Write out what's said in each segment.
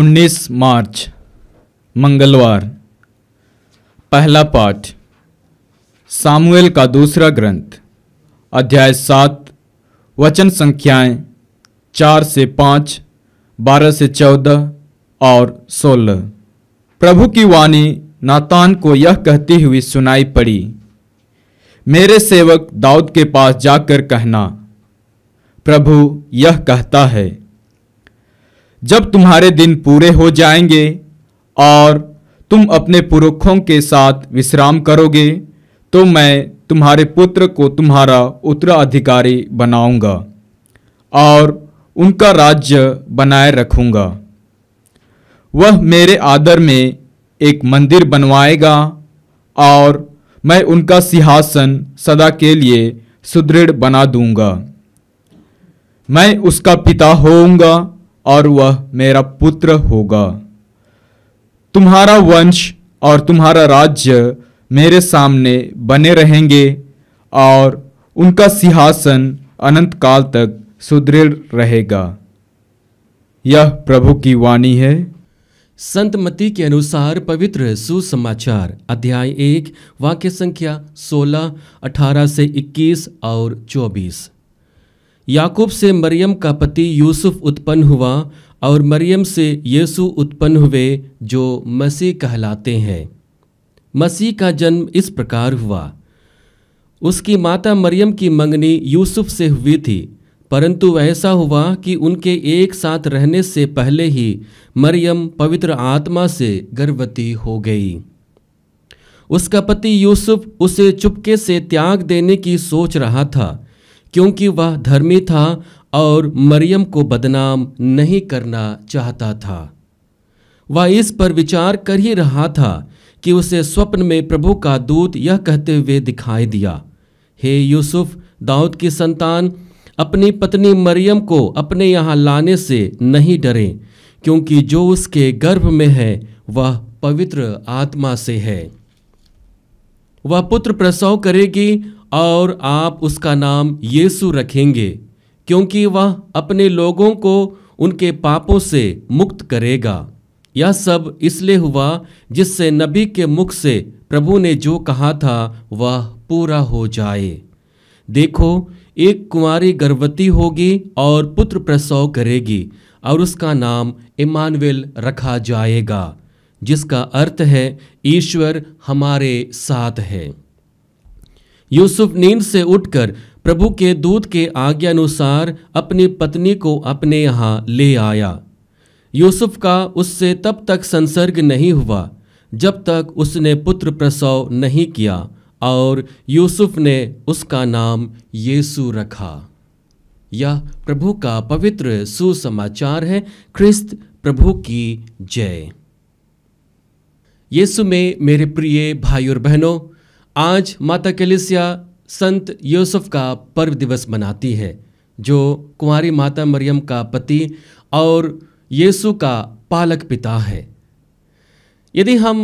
19 मार्च मंगलवार पहला पाठ सामुएल का दूसरा ग्रंथ अध्याय सात वचन संख्याएं चार से पाँच बारह से चौदह और सोलह प्रभु की वाणी नातान को यह कहती हुई सुनाई पड़ी मेरे सेवक दाऊद के पास जाकर कहना प्रभु यह कहता है जब तुम्हारे दिन पूरे हो जाएंगे और तुम अपने पुरुखों के साथ विश्राम करोगे तो मैं तुम्हारे पुत्र को तुम्हारा उत्तराधिकारी बनाऊंगा और उनका राज्य बनाए रखूंगा वह मेरे आदर में एक मंदिर बनवाएगा और मैं उनका सिंहासन सदा के लिए सुदृढ़ बना दूंगा मैं उसका पिता होऊंगा और वह मेरा पुत्र होगा तुम्हारा वंश और तुम्हारा राज्य मेरे सामने बने रहेंगे और उनका सिंहासन अनंत काल तक सुदृढ़ रहेगा यह प्रभु की वाणी है संत मती के अनुसार पवित्र सुसमाचार अध्याय एक वाक्य संख्या 16, 18 से 21 और 24 याकूब से मरियम का पति यूसुफ उत्पन्न हुआ और मरियम से येसु उत्पन्न हुए जो मसीह कहलाते हैं मसीह का जन्म इस प्रकार हुआ उसकी माता मरियम की मंगनी यूसुफ से हुई थी परंतु ऐसा हुआ कि उनके एक साथ रहने से पहले ही मरियम पवित्र आत्मा से गर्भवती हो गई उसका पति यूसुफ उसे चुपके से त्याग देने की सोच रहा था क्योंकि वह धर्मी था और मरियम को बदनाम नहीं करना चाहता था वह इस पर विचार कर ही रहा था कि उसे स्वप्न में प्रभु का दूत यह कहते हुए दिखाई दिया हे यूसुफ दाऊद की संतान अपनी पत्नी मरियम को अपने यहाँ लाने से नहीं डरे क्योंकि जो उसके गर्भ में है वह पवित्र आत्मा से है वह पुत्र प्रसव करेगी और आप उसका नाम यीशु रखेंगे क्योंकि वह अपने लोगों को उनके पापों से मुक्त करेगा यह सब इसलिए हुआ जिससे नबी के मुख से प्रभु ने जो कहा था वह पूरा हो जाए देखो एक कुंवारी गर्भवती होगी और पुत्र प्रसव करेगी और उसका नाम इमानवेल रखा जाएगा जिसका अर्थ है ईश्वर हमारे साथ है यूसुफ नींद से उठकर प्रभु के दूत के आज्ञानुसार अपनी पत्नी को अपने यहाँ ले आया यूसुफ का उससे तब तक संसर्ग नहीं हुआ जब तक उसने पुत्र प्रसव नहीं किया और यूसुफ ने उसका नाम येसु रखा यह प्रभु का पवित्र सुसमाचार है ख्रिस्त प्रभु की जय येसु में मेरे प्रिय भाई और बहनों आज माता कलिसिया संत यूसुफ का पर्व दिवस मनाती है जो कुंवारी माता मरियम का पति और यीशु का पालक पिता है यदि हम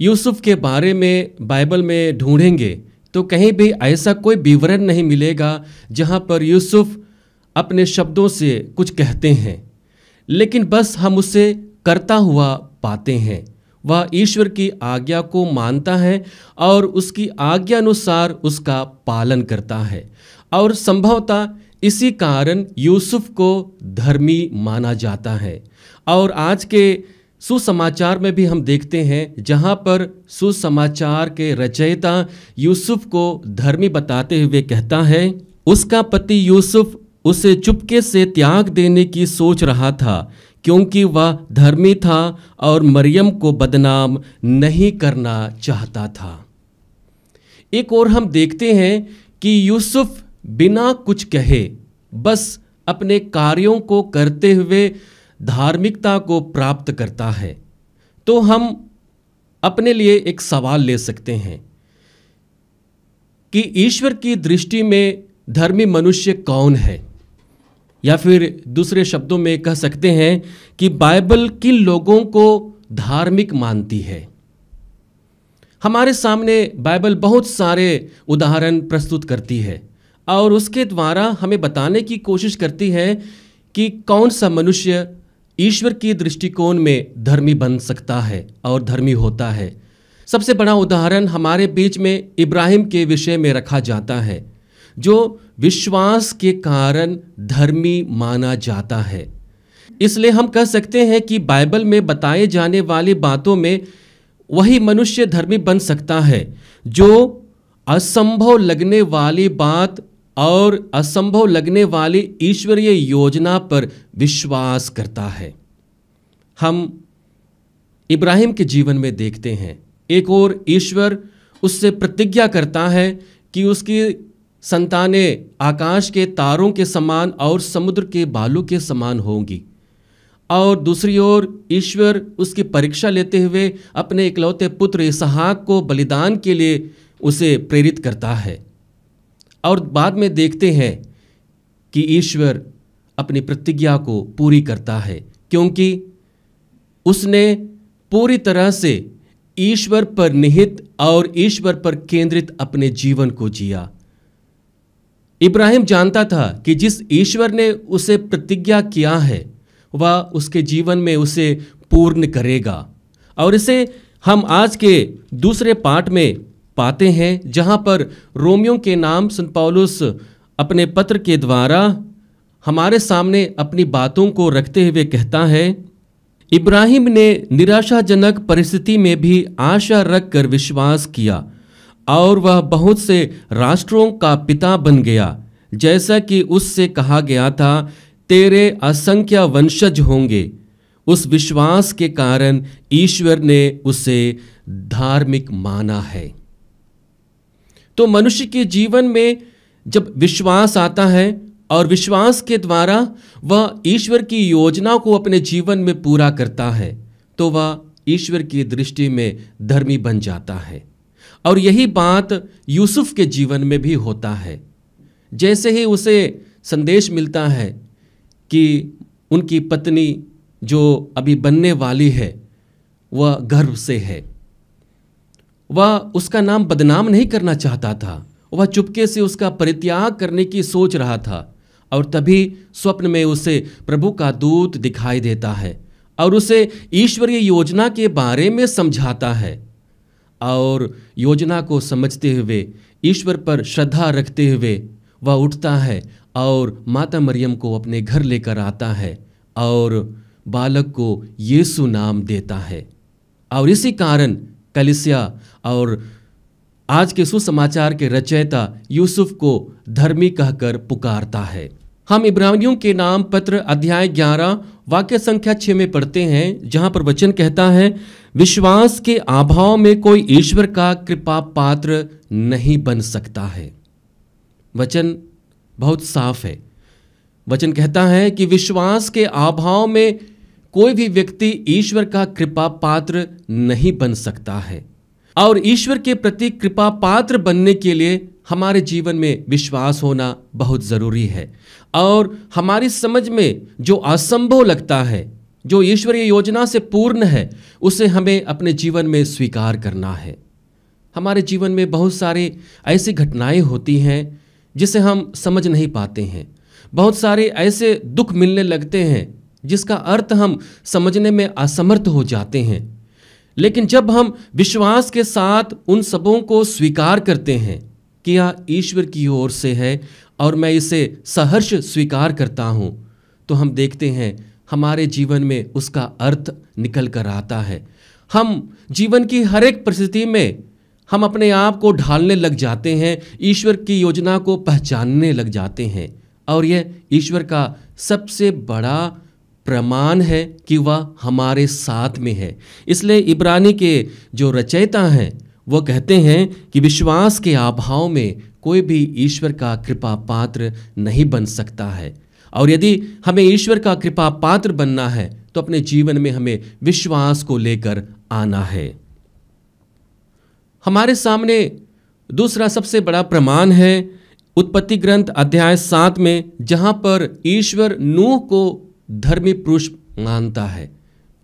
यूसुफ के बारे में बाइबल में ढूंढेंगे तो कहीं भी ऐसा कोई विवरण नहीं मिलेगा जहां पर यूसुफ अपने शब्दों से कुछ कहते हैं लेकिन बस हम उसे करता हुआ पाते हैं वह ईश्वर की आज्ञा को मानता है और उसकी आज्ञा अनुसार उसका पालन करता है और संभवतः इसी कारण यूसुफ को धर्मी माना जाता है और आज के सुसमाचार में भी हम देखते हैं जहाँ पर सुसमाचार के रचयिता यूसुफ को धर्मी बताते हुए कहता है उसका पति यूसुफ उसे चुपके से त्याग देने की सोच रहा था क्योंकि वह धर्मी था और मरियम को बदनाम नहीं करना चाहता था एक और हम देखते हैं कि यूसुफ बिना कुछ कहे बस अपने कार्यों को करते हुए धार्मिकता को प्राप्त करता है तो हम अपने लिए एक सवाल ले सकते हैं कि ईश्वर की दृष्टि में धर्मी मनुष्य कौन है या फिर दूसरे शब्दों में कह सकते हैं कि बाइबल किन लोगों को धार्मिक मानती है हमारे सामने बाइबल बहुत सारे उदाहरण प्रस्तुत करती है और उसके द्वारा हमें बताने की कोशिश करती है कि कौन सा मनुष्य ईश्वर की दृष्टिकोण में धर्मी बन सकता है और धर्मी होता है सबसे बड़ा उदाहरण हमारे बीच में इब्राहिम के विषय में रखा जाता है जो विश्वास के कारण धर्मी माना जाता है इसलिए हम कह सकते हैं कि बाइबल में बताए जाने वाली बातों में वही मनुष्य धर्मी बन सकता है जो असंभव लगने वाली बात और असंभव लगने वाली ईश्वरीय योजना पर विश्वास करता है हम इब्राहिम के जीवन में देखते हैं एक और ईश्वर उससे प्रतिज्ञा करता है कि उसकी संताने आकाश के तारों के समान और समुद्र के बालू के समान होंगी और दूसरी ओर ईश्वर उसकी परीक्षा लेते हुए अपने इकलौते पुत्र इसहाक को बलिदान के लिए उसे प्रेरित करता है और बाद में देखते हैं कि ईश्वर अपनी प्रतिज्ञा को पूरी करता है क्योंकि उसने पूरी तरह से ईश्वर पर निहित और ईश्वर पर केंद्रित अपने जीवन को जिया इब्राहिम जानता था कि जिस ईश्वर ने उसे प्रतिज्ञा किया है वह उसके जीवन में उसे पूर्ण करेगा और इसे हम आज के दूसरे पार्ट में पाते हैं जहां पर रोमियो के नाम संपाउलुस अपने पत्र के द्वारा हमारे सामने अपनी बातों को रखते हुए कहता है इब्राहिम ने निराशाजनक परिस्थिति में भी आशा रख कर विश्वास किया और वह बहुत से राष्ट्रों का पिता बन गया जैसा कि उससे कहा गया था तेरे असंख्य वंशज होंगे उस विश्वास के कारण ईश्वर ने उसे धार्मिक माना है तो मनुष्य के जीवन में जब विश्वास आता है और विश्वास के द्वारा वह ईश्वर की योजना को अपने जीवन में पूरा करता है तो वह ईश्वर की दृष्टि में धर्मी बन जाता है और यही बात यूसुफ के जीवन में भी होता है जैसे ही उसे संदेश मिलता है कि उनकी पत्नी जो अभी बनने वाली है वह गर्व से है वह उसका नाम बदनाम नहीं करना चाहता था वह चुपके से उसका परित्याग करने की सोच रहा था और तभी स्वप्न में उसे प्रभु का दूत दिखाई देता है और उसे ईश्वरीय योजना के बारे में समझाता है और योजना को समझते हुए ईश्वर पर श्रद्धा रखते हुए वह उठता है और माता मरियम को अपने घर लेकर आता है और बालक को यीशु नाम देता है और इसी कारण कलिसिया और आज के सुसमाचार के रचयिता यूसुफ को धर्मी कहकर पुकारता है हम इब्रानियों के नाम पत्र अध्याय 11 वाक्य संख्या छः में पढ़ते हैं जहाँ पर वचन कहता है विश्वास के अभाव में कोई ईश्वर का कृपा पात्र नहीं बन सकता है वचन बहुत साफ है वचन कहता है कि विश्वास के अभाव में कोई भी व्यक्ति ईश्वर का कृपा पात्र नहीं बन सकता है और ईश्वर के प्रति कृपा पात्र बनने के लिए हमारे जीवन में विश्वास होना बहुत ज़रूरी है और हमारी समझ में जो असंभव लगता है जो ईश्वरीय योजना से पूर्ण है उसे हमें अपने जीवन में स्वीकार करना है हमारे जीवन में बहुत सारे ऐसी घटनाएं होती हैं जिसे हम समझ नहीं पाते हैं बहुत सारे ऐसे दुख मिलने लगते हैं जिसका अर्थ हम समझने में असमर्थ हो जाते हैं लेकिन जब हम विश्वास के साथ उन सबों को स्वीकार करते हैं कि यह ईश्वर की ओर से है और मैं इसे सहर्ष स्वीकार करता हूँ तो हम देखते हैं हमारे जीवन में उसका अर्थ निकल कर आता है हम जीवन की हर एक परिस्थिति में हम अपने आप को ढालने लग जाते हैं ईश्वर की योजना को पहचानने लग जाते हैं और यह ईश्वर का सबसे बड़ा प्रमाण है कि वह हमारे साथ में है इसलिए इब्रानी के जो रचयिता हैं वह कहते हैं कि विश्वास के अभाव में कोई भी ईश्वर का कृपा पात्र नहीं बन सकता है और यदि हमें ईश्वर का कृपा पात्र बनना है तो अपने जीवन में हमें विश्वास को लेकर आना है हमारे सामने दूसरा सबसे बड़ा प्रमाण है उत्पत्ति ग्रंथ अध्याय सात में जहां पर ईश्वर नूह को धर्मी पुरुष मानता है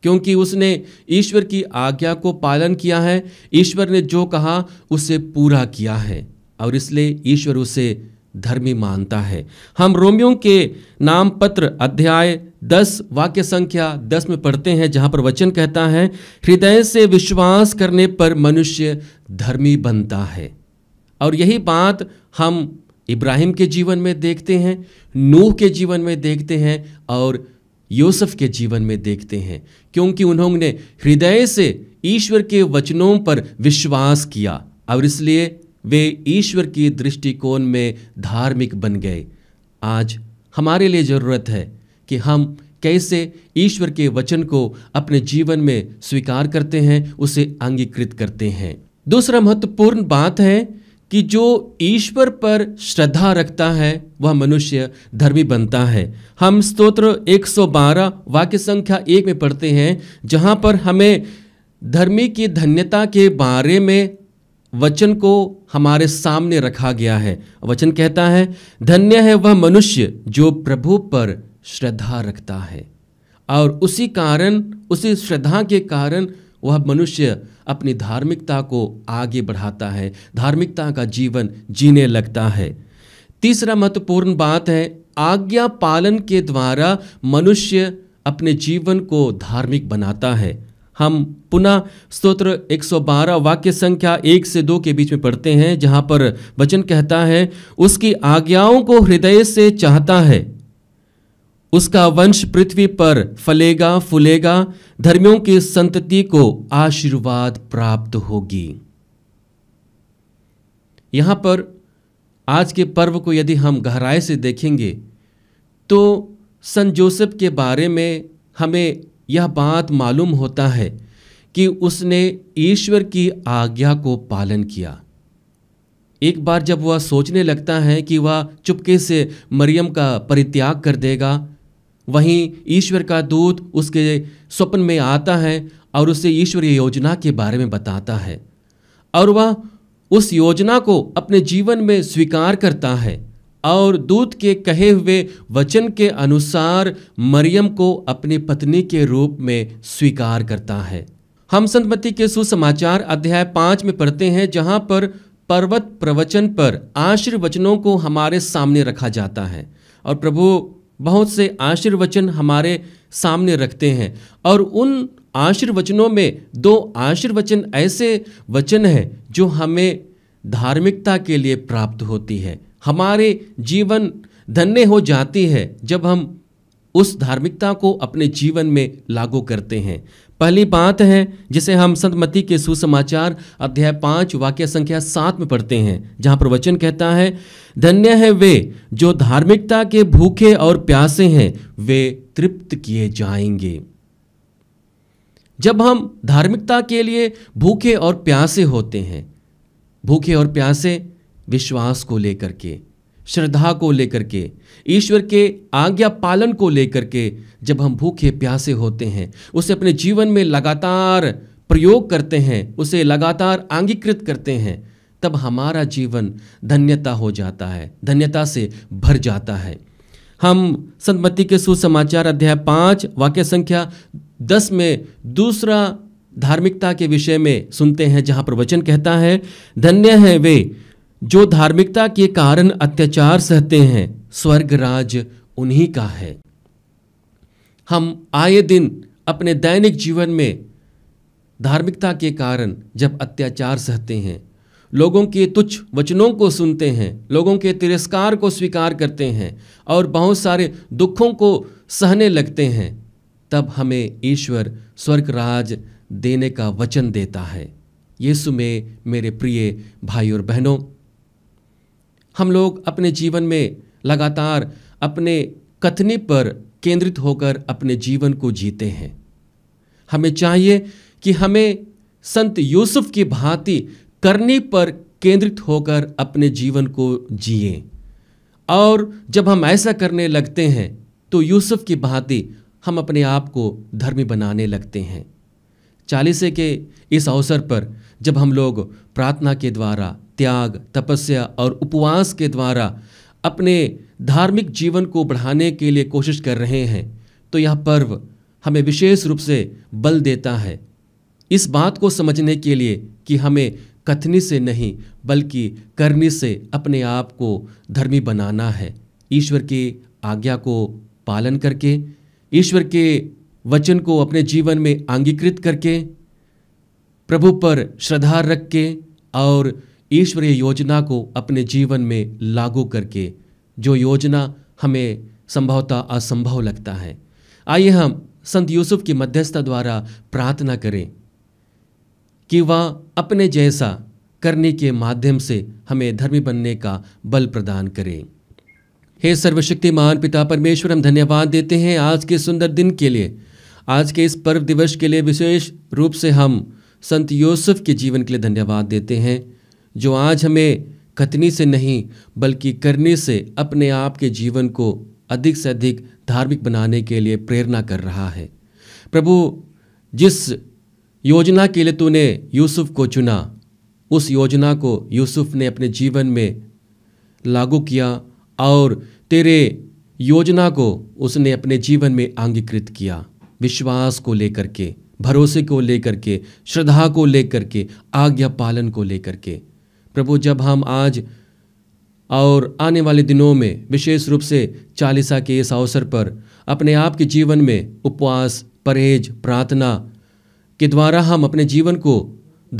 क्योंकि उसने ईश्वर की आज्ञा को पालन किया है ईश्वर ने जो कहा उसे पूरा किया है और इसलिए ईश्वर उसे धर्मी मानता है हम रोमियो के नाम पत्र अध्याय दस वाक्य संख्या दस में पढ़ते हैं जहाँ पर वचन कहता है हृदय से विश्वास करने पर मनुष्य धर्मी बनता है और यही बात हम इब्राहिम के जीवन में देखते हैं नूह के जीवन में देखते हैं और यूसुफ के जीवन में देखते हैं क्योंकि उन्होंने हृदय से ईश्वर के वचनों पर विश्वास किया और इसलिए वे ईश्वर की दृष्टिकोण में धार्मिक बन गए आज हमारे लिए ज़रूरत है कि हम कैसे ईश्वर के वचन को अपने जीवन में स्वीकार करते हैं उसे अंगीकृत करते हैं दूसरा महत्वपूर्ण बात है कि जो ईश्वर पर श्रद्धा रखता है वह मनुष्य धर्मी बनता है हम स्तोत्र 112 वाक्य संख्या एक में पढ़ते हैं जहाँ पर हमें धर्मी की धन्यता के बारे में वचन को हमारे सामने रखा गया है वचन कहता है धन्य है वह मनुष्य जो प्रभु पर श्रद्धा रखता है और उसी कारण उसी श्रद्धा के कारण वह मनुष्य अपनी धार्मिकता को आगे बढ़ाता है धार्मिकता का जीवन जीने लगता है तीसरा महत्वपूर्ण बात है आज्ञा पालन के द्वारा मनुष्य अपने जीवन को धार्मिक बनाता है हम पुनः स्तोत्र 112 वाक्य संख्या एक से दो के बीच में पढ़ते हैं जहां पर वचन कहता है उसकी आज्ञाओं को हृदय से चाहता है उसका वंश पृथ्वी पर फलेगा फूलेगा धर्मियों की संतति को आशीर्वाद प्राप्त होगी यहाँ पर आज के पर्व को यदि हम गहराई से देखेंगे तो सन जोसेफ के बारे में हमें यह बात मालूम होता है कि उसने ईश्वर की आज्ञा को पालन किया एक बार जब वह सोचने लगता है कि वह चुपके से मरियम का परित्याग कर देगा वहीं ईश्वर का दूत उसके स्वप्न में आता है और उसे ईश्वर योजना के बारे में बताता है और वह उस योजना को अपने जीवन में स्वीकार करता है और दूत के कहे हुए वचन के अनुसार मरियम को अपनी पत्नी के रूप में स्वीकार करता है हम संतमती के सुसमाचार अध्याय पाँच में पढ़ते हैं जहाँ पर पर्वत प्रवचन पर आश्रवचनों वचनों को हमारे सामने रखा जाता है और प्रभु बहुत से आशीर्वचन हमारे सामने रखते हैं और उन आशीर्वचनों में दो आशीर्वचन ऐसे वचन हैं जो हमें धार्मिकता के लिए प्राप्त होती है हमारे जीवन धन्य हो जाती है जब हम उस धार्मिकता को अपने जीवन में लागू करते हैं पहली बात है जिसे हम संत मती के सुसमाचार अध्याय पांच वाक्य संख्या सात में पढ़ते हैं जहां प्रवचन कहता है धन्य है वे जो धार्मिकता के भूखे और प्यासे हैं वे तृप्त किए जाएंगे जब हम धार्मिकता के लिए भूखे और प्यासे होते हैं भूखे और प्यासे विश्वास को लेकर के श्रद्धा को लेकर के ईश्वर के आज्ञा पालन को लेकर के जब हम भूखे प्यासे होते हैं उसे अपने जीवन में लगातार प्रयोग करते हैं उसे लगातार आंगीकृत करते हैं तब हमारा जीवन धन्यता हो जाता है धन्यता से भर जाता है हम संतमती के सुसमाचार अध्याय पाँच वाक्य संख्या दस में दूसरा धार्मिकता के विषय में सुनते हैं जहाँ प्रवचन कहता है धन्य है वे जो धार्मिकता के कारण अत्याचार सहते हैं स्वर्ग राज उन्हीं का है हम आए दिन अपने दैनिक जीवन में धार्मिकता के कारण जब अत्याचार सहते हैं लोगों के तुच्छ वचनों को सुनते हैं लोगों के तिरस्कार को स्वीकार करते हैं और बहुत सारे दुखों को सहने लगते हैं तब हमें ईश्वर स्वर्ग राज देने का वचन देता है यीशु में मेरे प्रिय भाई और बहनों हम लोग अपने जीवन में लगातार अपने कथनी पर केंद्रित होकर अपने जीवन को जीते हैं हमें चाहिए कि हमें संत यूसुफ की भांति करनी पर केंद्रित होकर अपने जीवन को जिए और जब हम ऐसा करने लगते हैं तो यूसुफ की भांति हम अपने आप को धर्मी बनाने लगते हैं चालीसे के इस अवसर पर जब हम लोग प्रार्थना के द्वारा त्याग तपस्या और उपवास के द्वारा अपने धार्मिक जीवन को बढ़ाने के लिए कोशिश कर रहे हैं तो यह पर्व हमें विशेष रूप से बल देता है इस बात को समझने के लिए कि हमें कथनी से नहीं बल्कि करनी से अपने आप को धर्मी बनाना है ईश्वर की आज्ञा को पालन करके ईश्वर के वचन को अपने जीवन में आंगीकृत करके प्रभु पर श्रद्धा रख के और ईश्वरीय योजना को अपने जीवन में लागू करके जो योजना हमें संभवतः असंभव लगता है आइए हम संत यूसुफ की मध्यस्थता द्वारा प्रार्थना करें कि वह अपने जैसा करने के माध्यम से हमें धर्मी बनने का बल प्रदान करें हे सर्वशक्तिमान पिता परमेश्वर हम धन्यवाद देते हैं आज के सुंदर दिन के लिए आज के इस पर्व दिवस के लिए विशेष रूप से हम संत यूसुफ के जीवन के लिए धन्यवाद देते हैं जो आज हमें कथनी से नहीं बल्कि करने से अपने आप के जीवन को अधिक से अधिक धार्मिक बनाने के लिए प्रेरणा कर रहा है प्रभु जिस योजना के लिए तूने यूसुफ को चुना उस योजना को यूसुफ ने अपने जीवन में लागू किया और तेरे योजना को उसने अपने जीवन में अंगीकृत किया विश्वास को लेकर के भरोसे को लेकर के श्रद्धा को लेकर के आज्ञा पालन को लेकर के प्रभु जब हम आज और आने वाले दिनों में विशेष रूप से चालीसा के इस अवसर पर अपने आप के जीवन में उपवास परहेज प्रार्थना के द्वारा हम अपने जीवन को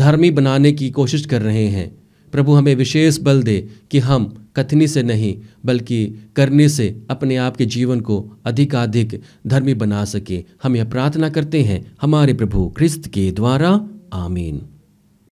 धर्मी बनाने की कोशिश कर रहे हैं प्रभु हमें विशेष बल दे कि हम कथनी से नहीं बल्कि करने से अपने आप के जीवन को अधिकाधिक धर्मी बना सके हम यह प्रार्थना करते हैं हमारे प्रभु ख्रिस्त के द्वारा आमीन